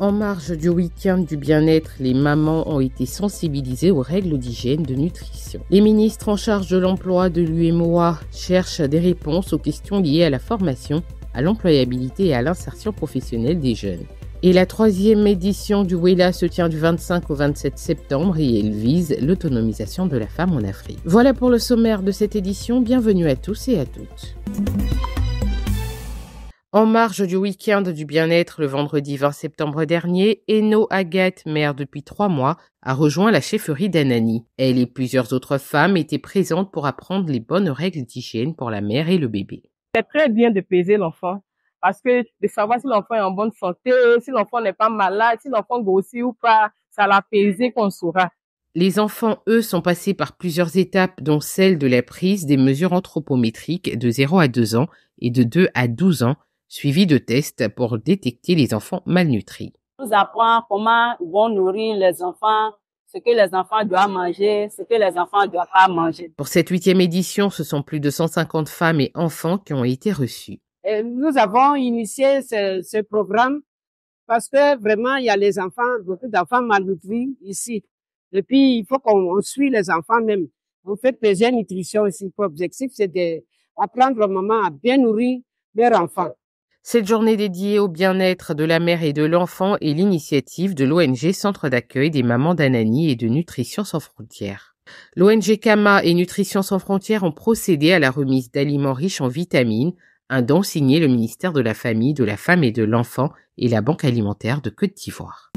En marge du week-end du bien-être, les mamans ont été sensibilisées aux règles d'hygiène de nutrition. Les ministres en charge de l'emploi de l'UMOA cherchent des réponses aux questions liées à la formation, à l'employabilité et à l'insertion professionnelle des jeunes. Et la troisième édition du WELA se tient du 25 au 27 septembre et elle vise l'autonomisation de la femme en Afrique. Voilà pour le sommaire de cette édition. Bienvenue à tous et à toutes. En marge du week-end du bien-être le vendredi 20 septembre dernier, Eno Agathe, mère depuis trois mois, a rejoint la chefferie d'Anani. Elle et plusieurs autres femmes étaient présentes pour apprendre les bonnes règles d'hygiène pour la mère et le bébé. C'est très bien de peser l'enfant parce que de savoir si l'enfant est en bonne santé, si l'enfant n'est pas malade, si l'enfant grossit ou pas, ça l'a pesé qu'on saura. Les enfants, eux, sont passés par plusieurs étapes, dont celle de la prise des mesures anthropométriques de 0 à 2 ans et de 2 à 12 ans, suivi de tests pour détecter les enfants malnutris. Nous apprend comment vont nourrir les enfants, ce que les enfants doivent manger, ce que les enfants ne doivent pas manger. Pour cette huitième édition, ce sont plus de 150 femmes et enfants qui ont été reçus. nous avons initié ce, programme parce que vraiment, il y a les enfants, beaucoup d'enfants malnutris ici. Et puis, il faut qu'on suit les enfants même. vous fait plusieurs nutrition ici. L'objectif, c'est d'apprendre aux mamans à bien nourrir leurs enfants. Cette journée dédiée au bien-être de la mère et de l'enfant est l'initiative de l'ONG Centre d'accueil des mamans d'Anani et de Nutrition sans frontières. L'ONG Kama et Nutrition sans frontières ont procédé à la remise d'aliments riches en vitamines, un don signé le ministère de la Famille, de la Femme et de l'Enfant et la Banque alimentaire de Côte d'Ivoire.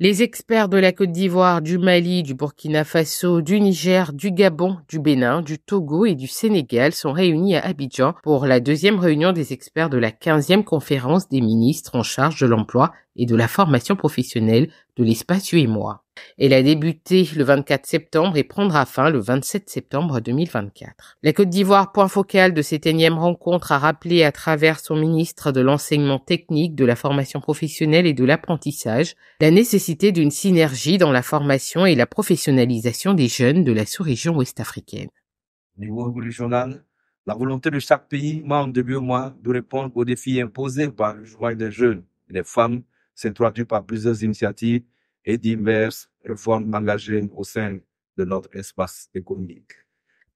Les experts de la Côte d'Ivoire, du Mali, du Burkina Faso, du Niger, du Gabon, du Bénin, du Togo et du Sénégal sont réunis à Abidjan pour la deuxième réunion des experts de la 15e conférence des ministres en charge de l'emploi et de la formation professionnelle de l'espace UEMOA. Elle a débuté le 24 septembre et prendra fin le 27 septembre 2024. La Côte d'Ivoire, point focal de cette énième rencontre, a rappelé à travers son ministre de l'enseignement technique, de la formation professionnelle et de l'apprentissage la nécessité d'une synergie dans la formation et la professionnalisation des jeunes de la sous-région ouest-africaine. Niveau régional, la volonté de chaque pays début de mois, de répondre aux défis imposés par le choix des jeunes et des femmes s'est traduite par plusieurs initiatives et diverses réformes engagées au sein de notre espace économique.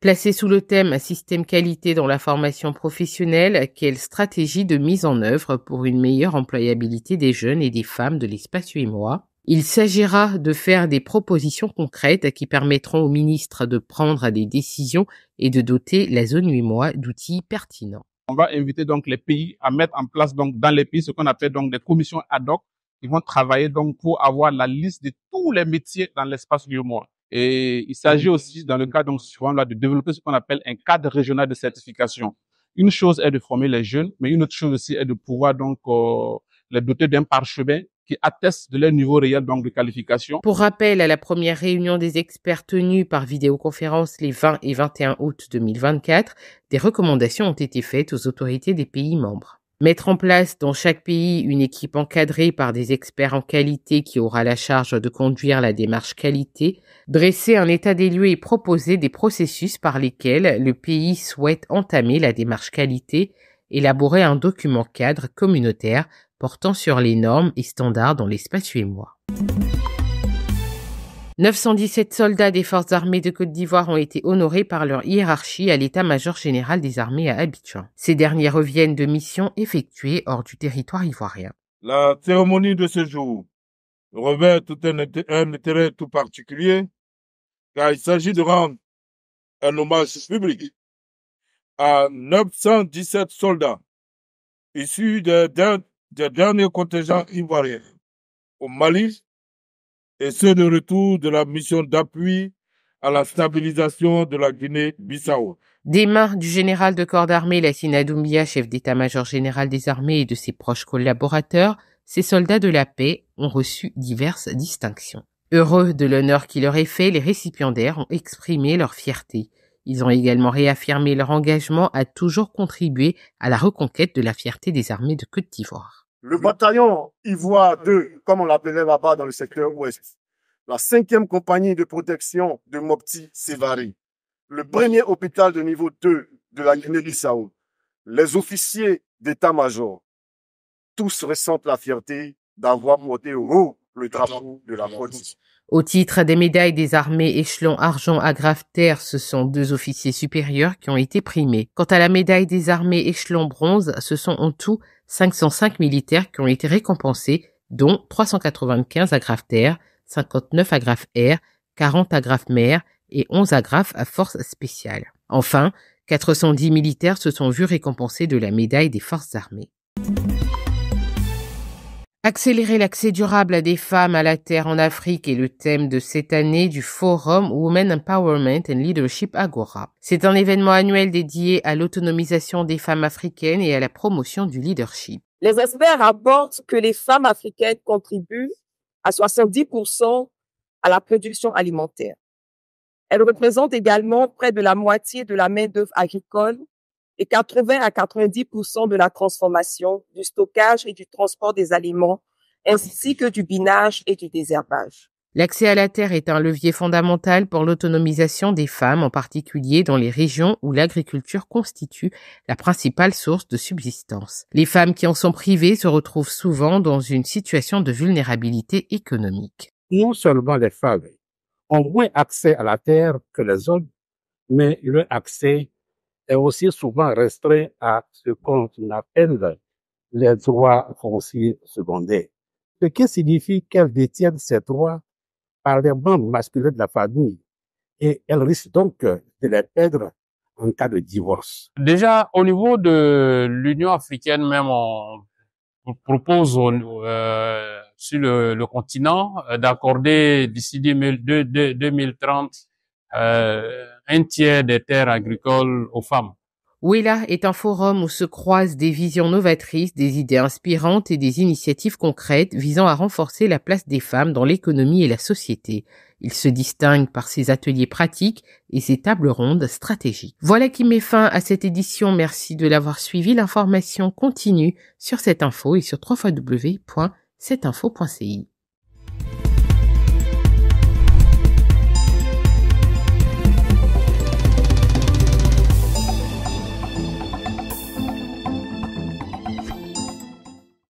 Placé sous le thème un Système qualité dans la formation professionnelle, quelle stratégie de mise en œuvre pour une meilleure employabilité des jeunes et des femmes de l'espace 8 mois il s'agira de faire des propositions concrètes qui permettront aux ministres de prendre des décisions et de doter la zone 8 mois d'outils pertinents. On va inviter donc les pays à mettre en place donc dans les pays ce qu'on appelle donc des commissions ad hoc ils vont travailler donc pour avoir la liste de tous les métiers dans l'espace mois. Et il s'agit aussi, dans le cadre donc souvent là, de développer ce qu'on appelle un cadre régional de certification. Une chose est de former les jeunes, mais une autre chose aussi est de pouvoir donc euh, les doter d'un parchemin qui atteste de leur niveau réel donc de qualification. Pour rappel, à la première réunion des experts tenue par vidéoconférence les 20 et 21 août 2024, des recommandations ont été faites aux autorités des pays membres. Mettre en place dans chaque pays une équipe encadrée par des experts en qualité qui aura la charge de conduire la démarche qualité, dresser un état des lieux et proposer des processus par lesquels le pays souhaite entamer la démarche qualité, élaborer un document cadre communautaire portant sur les normes et standards dans l'espace mois. 917 soldats des forces armées de Côte d'Ivoire ont été honorés par leur hiérarchie à l'état-major général des armées à Abidjan. Ces derniers reviennent de missions effectuées hors du territoire ivoirien. La cérémonie de ce jour revêt un, intérêt tout particulier car il s'agit de rendre un hommage public à 917 soldats issus des derniers contingents ivoiriens au Mali, et ceux de retour de la mission d'appui à la stabilisation de la Guinée-Bissau. Des mains du général de corps d'armée Lassina Doumbia, chef d'état-major général des armées et de ses proches collaborateurs, ces soldats de la paix ont reçu diverses distinctions. Heureux de l'honneur qui leur est fait, les récipiendaires ont exprimé leur fierté. Ils ont également réaffirmé leur engagement à toujours contribuer à la reconquête de la fierté des armées de Côte d'Ivoire. Le bataillon Ivoire 2, ah comme on l'appelait là-bas dans le secteur ouest, la cinquième compagnie de protection de Mopti Sévaré, le premier hôpital de niveau 2 de la Guinée-Bissau, les officiers d'état-major, tous ressentent la fierté d'avoir monté haut le drapeau de la Mopti. au titre des médailles des armées échelon argent à grave terre, ce sont deux officiers supérieurs qui ont été primés. Quant à la médaille des armées échelon bronze, ce sont en tout 505 militaires qui ont été récompensés, dont 395 agrafes terre, 59 agrafes air, 40 agrafes mer et 11 agrafes à force spéciale. Enfin, 410 militaires se sont vus récompensés de la médaille des forces armées. Accélérer l'accès durable à des femmes à la terre en Afrique est le thème de cette année du Forum Women Empowerment and Leadership Agora. C'est un événement annuel dédié à l'autonomisation des femmes africaines et à la promotion du leadership. Les experts rapportent que les femmes africaines contribuent à 70% à la production alimentaire. Elles représentent également près de la moitié de la main-d'œuvre agricole et 80 à 90 de la transformation, du stockage et du transport des aliments, ainsi que du binage et du désherbage. L'accès à la terre est un levier fondamental pour l'autonomisation des femmes, en particulier dans les régions où l'agriculture constitue la principale source de subsistance. Les femmes qui en sont privées se retrouvent souvent dans une situation de vulnérabilité économique. Non seulement les femmes ont moins accès à la terre que les hommes, mais le accès est aussi souvent restreint à ce qu'on appelle les droits fonciers secondaires. Ce qui signifie qu'elles détiennent ces droits par les membres masculins de la famille et elles risquent donc de les perdre en cas de divorce. Déjà, au niveau de l'Union africaine même, on propose euh, sur le, continent euh, d'accorder d'ici 2030 euh, un tiers des terres agricoles aux femmes. OUELA est un forum où se croisent des visions novatrices, des idées inspirantes et des initiatives concrètes visant à renforcer la place des femmes dans l'économie et la société. Il se distingue par ses ateliers pratiques et ses tables rondes stratégiques. Voilà qui met fin à cette édition. Merci de l'avoir suivi. L'information continue sur cette info et sur www.cetinfo.ci.